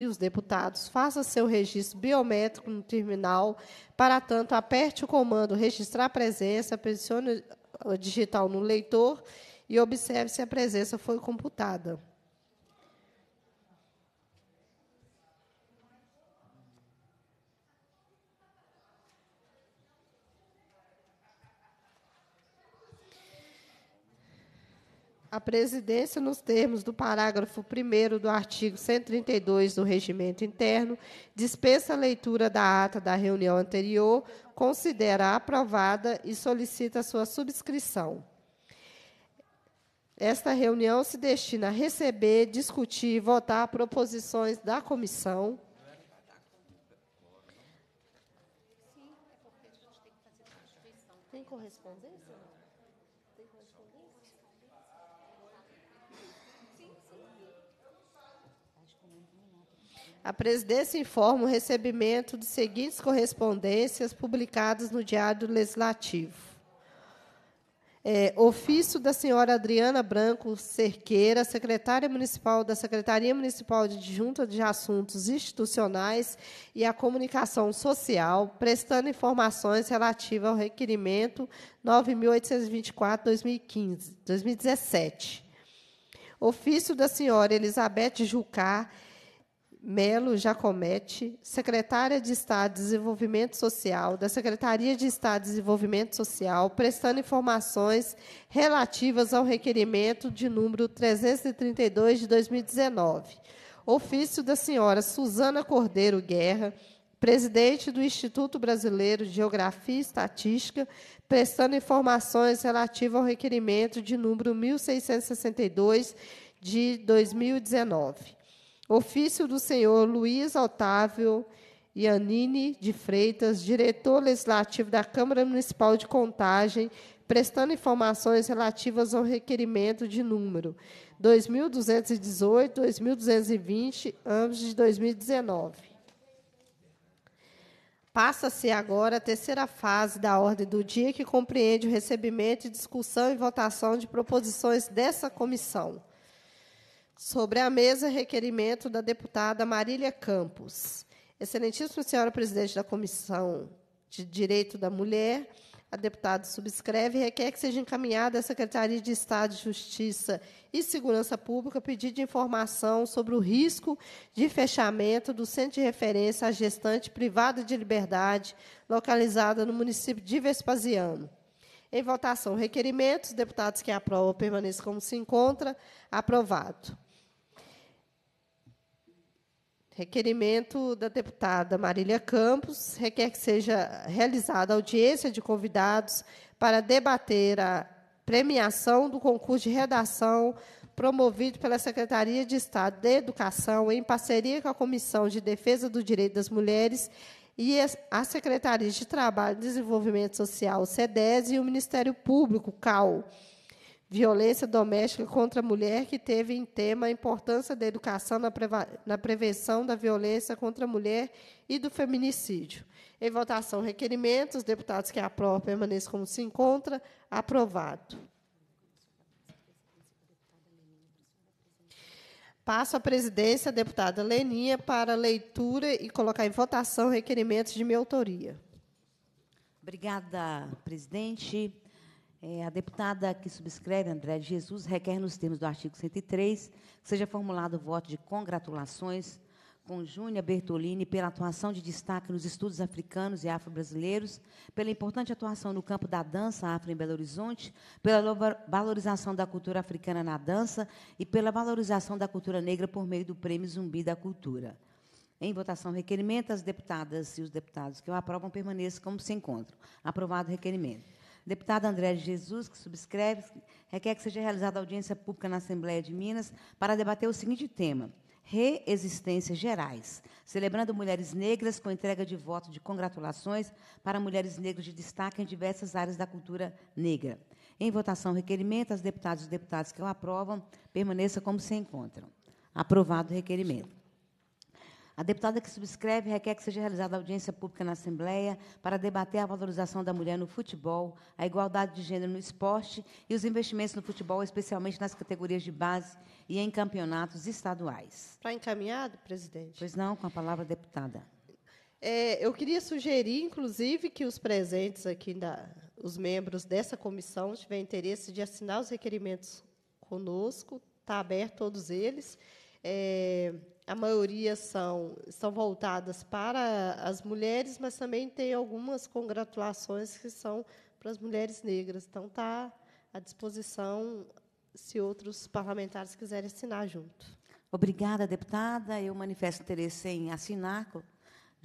e os deputados, faça seu registro biométrico no terminal. Para tanto, aperte o comando registrar presença, pressione o digital no leitor e observe se a presença foi computada. a presidência, nos termos do parágrafo 1 do artigo 132 do Regimento Interno, dispensa a leitura da ata da reunião anterior, considera aprovada e solicita sua subscrição. Esta reunião se destina a receber, discutir e votar proposições da comissão. É tem correspondência? A presidência informa o recebimento de seguintes correspondências publicadas no Diário Legislativo. É, ofício da senhora Adriana Branco Cerqueira, secretária municipal da Secretaria Municipal de Junta de Assuntos Institucionais e a Comunicação Social, prestando informações relativas ao requerimento 9824-2017. Ofício da senhora Elizabeth Jucá, Melo Jacomete, secretária de Estado de Desenvolvimento Social da Secretaria de Estado de Desenvolvimento Social, prestando informações relativas ao requerimento de número 332 de 2019. Ofício da senhora Suzana Cordeiro Guerra, presidente do Instituto Brasileiro de Geografia e Estatística, prestando informações relativas ao requerimento de número 1662 de 2019. Ofício do senhor Luiz Otávio Ianini de Freitas, diretor legislativo da Câmara Municipal de Contagem, prestando informações relativas ao requerimento de número 2218, 2220, ambos de 2019. Passa-se agora a terceira fase da ordem do dia, que compreende o recebimento, discussão e votação de proposições dessa comissão. Sobre a mesa, requerimento da deputada Marília Campos. Excelentíssima senhora presidente da Comissão de Direito da Mulher, a deputada subscreve e requer que seja encaminhada à Secretaria de Estado de Justiça e Segurança Pública pedido de informação sobre o risco de fechamento do Centro de Referência à Gestante Privada de Liberdade, localizada no município de Vespasiano. Em votação, requerimentos. Deputados que aprovam permaneçam como se encontra. Aprovado. Requerimento da deputada Marília Campos requer que seja realizada audiência de convidados para debater a premiação do concurso de redação promovido pela Secretaria de Estado de Educação em parceria com a Comissão de Defesa do Direito das Mulheres e a Secretaria de Trabalho e Desenvolvimento Social, (Cedes) e o Ministério Público, CAL violência doméstica contra a mulher, que teve em tema a importância da educação na, na prevenção da violência contra a mulher e do feminicídio. Em votação, requerimento. Os deputados que aprovam permaneçam como se encontra. Aprovado. Passo a presidência deputada Leninha para leitura e colocar em votação requerimentos de minha autoria. Obrigada, presidente. É, a deputada que subscreve, André Jesus, requer, nos termos do artigo 103, que seja formulado o voto de congratulações com Júnia Bertolini pela atuação de destaque nos estudos africanos e afro-brasileiros, pela importante atuação no campo da dança afro em Belo Horizonte, pela valorização da cultura africana na dança e pela valorização da cultura negra por meio do Prêmio Zumbi da Cultura. Em votação, requerimento, as deputadas e os deputados que o aprovam permaneçam como se encontram. Aprovado o requerimento. Deputado André de Jesus, que subscreve, requer que seja realizada audiência pública na Assembleia de Minas para debater o seguinte tema: Reexistências Gerais, celebrando mulheres negras com entrega de voto de congratulações para mulheres negras de destaque em diversas áreas da cultura negra. Em votação, requerimento, as deputadas e deputados que o aprovam permaneçam como se encontram. Aprovado o requerimento. A deputada que subscreve requer que seja realizada audiência pública na Assembleia para debater a valorização da mulher no futebol, a igualdade de gênero no esporte e os investimentos no futebol, especialmente nas categorias de base e em campeonatos estaduais. Para tá encaminhar, presidente? Pois não, com a palavra deputada. É, eu queria sugerir, inclusive, que os presentes aqui, da, os membros dessa comissão, tiverem interesse de assinar os requerimentos conosco, está aberto todos eles. É, a maioria são, são voltadas para as mulheres, mas também tem algumas congratulações que são para as mulheres negras. Então, está à disposição se outros parlamentares quiserem assinar junto. Obrigada, deputada. Eu manifesto interesse em assinar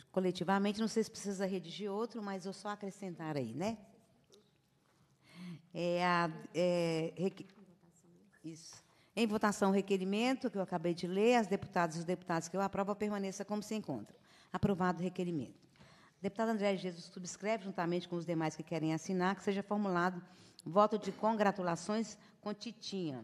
coletivamente. Não sei se precisa redigir outro, mas eu só acrescentar aí, né? É a, é, isso. Em votação, o requerimento que eu acabei de ler, as deputadas e os deputados que eu aprovo permaneça como se encontram. Aprovado o requerimento. Deputado André Jesus subscreve, juntamente com os demais que querem assinar, que seja formulado voto de congratulações com Titinha,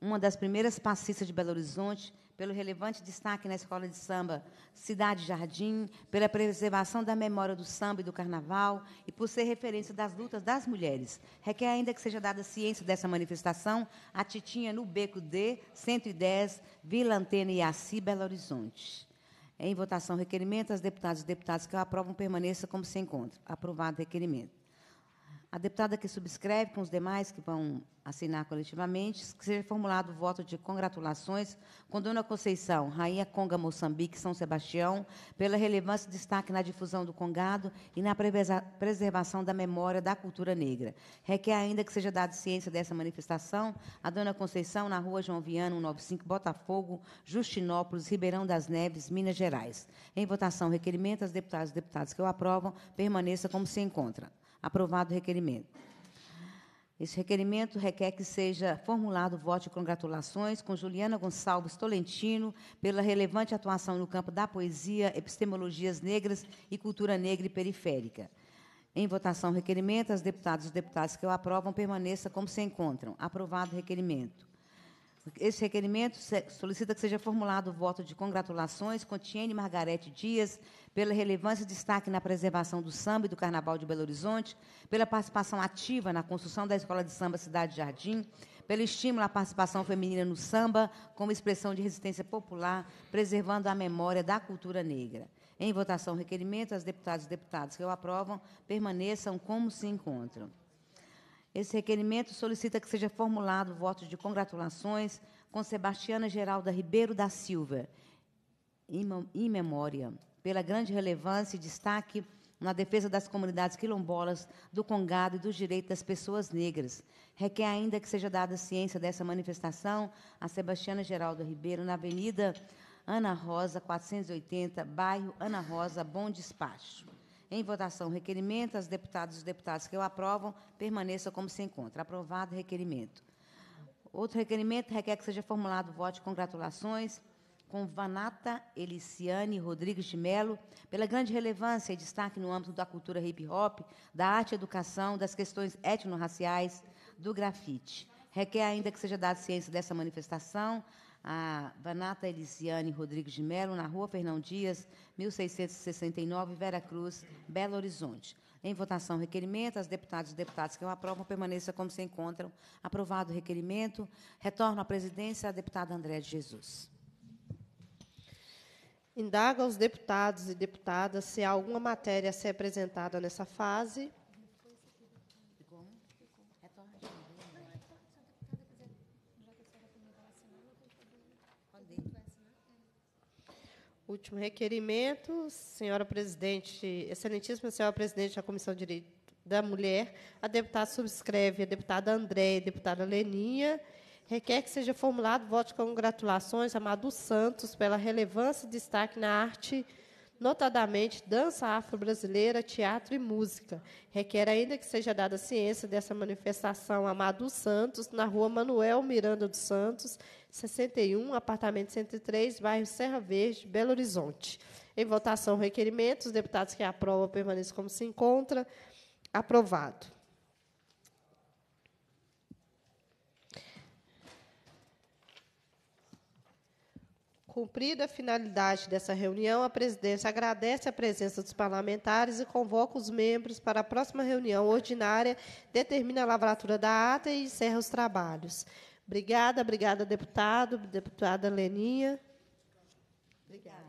uma das primeiras passistas de Belo Horizonte pelo relevante destaque na escola de samba Cidade Jardim, pela preservação da memória do samba e do carnaval e por ser referência das lutas das mulheres. Requer ainda que seja dada ciência dessa manifestação a Titinha no Beco D, 110, Vila Antena e Assi, Belo Horizonte. Em votação, requerimento. As deputadas e deputados que o aprovam permaneçam como se encontra. Aprovado o requerimento. A deputada que subscreve, com os demais que vão assinar coletivamente, que seja formulado o voto de congratulações com Dona Conceição, Rainha Conga Moçambique, São Sebastião, pela relevância e destaque na difusão do congado e na preservação da memória da cultura negra. Requer ainda que seja dada ciência dessa manifestação a Dona Conceição, na rua João Viano 195, Botafogo, Justinópolis, Ribeirão das Neves, Minas Gerais. Em votação, requerimento, as deputadas e deputados que o aprovam permaneça como se encontra. Aprovado o requerimento. Esse requerimento requer que seja formulado o voto de congratulações com Juliana Gonçalves Tolentino pela relevante atuação no campo da poesia, epistemologias negras e cultura negra e periférica. Em votação, requerimento, as deputadas e os deputados que o aprovam permaneçam como se encontram. Aprovado o requerimento. Esse requerimento solicita que seja formulado o voto de congratulações com Tiene Margarete Dias pela relevância e destaque na preservação do samba e do Carnaval de Belo Horizonte, pela participação ativa na construção da Escola de Samba Cidade Jardim, pelo estímulo à participação feminina no samba como expressão de resistência popular, preservando a memória da cultura negra. Em votação, requerimento, as deputadas e deputados que o aprovam permaneçam como se encontram. Esse requerimento solicita que seja formulado votos de congratulações com Sebastiana Geralda Ribeiro da Silva, em memória, pela grande relevância e destaque na defesa das comunidades quilombolas, do Congado e dos direitos das pessoas negras. Requer ainda que seja dada ciência dessa manifestação a Sebastiana Geralda Ribeiro, na Avenida Ana Rosa, 480, bairro Ana Rosa, Bom Despacho. Em votação, requerimento. As deputadas e os deputados que o aprovam permaneçam como se encontra. Aprovado o requerimento. Outro requerimento requer que seja formulado o voto de congratulações com Vanata Eliciane Rodrigues de Mello pela grande relevância e destaque no âmbito da cultura hip-hop, da arte e educação, das questões étnico-raciais, do grafite. Requer ainda que seja dada ciência dessa manifestação a Vanata Elisiane Rodrigues de Melo, na rua Fernão Dias, 1669, Vera Cruz, Belo Horizonte. Em votação, requerimento. As deputadas e deputados que o aprovam permaneçam como se encontram. Aprovado o requerimento. Retorno à presidência a deputada Andréa de Jesus. Indaga aos deputados e deputadas se há alguma matéria a ser apresentada nessa fase. Último requerimento, senhora presidente, excelentíssima senhora presidente da Comissão de Direito da Mulher, a deputada subscreve, a deputada André e a deputada Leninha, requer que seja formulado voto de congratulações a Madu Santos pela relevância e destaque na arte notadamente dança afro-brasileira, teatro e música. Requer ainda que seja dada ciência dessa manifestação Amado Santos, na rua Manuel Miranda dos Santos, 61, apartamento 103, bairro Serra Verde, Belo Horizonte. Em votação, requerimento. Os deputados que aprovam permaneçam como se encontra. Aprovado. Cumprida a finalidade dessa reunião, a presidência agradece a presença dos parlamentares e convoca os membros para a próxima reunião ordinária, determina a lavratura da ata e encerra os trabalhos. Obrigada, obrigada, deputado, deputada Leninha. Obrigada.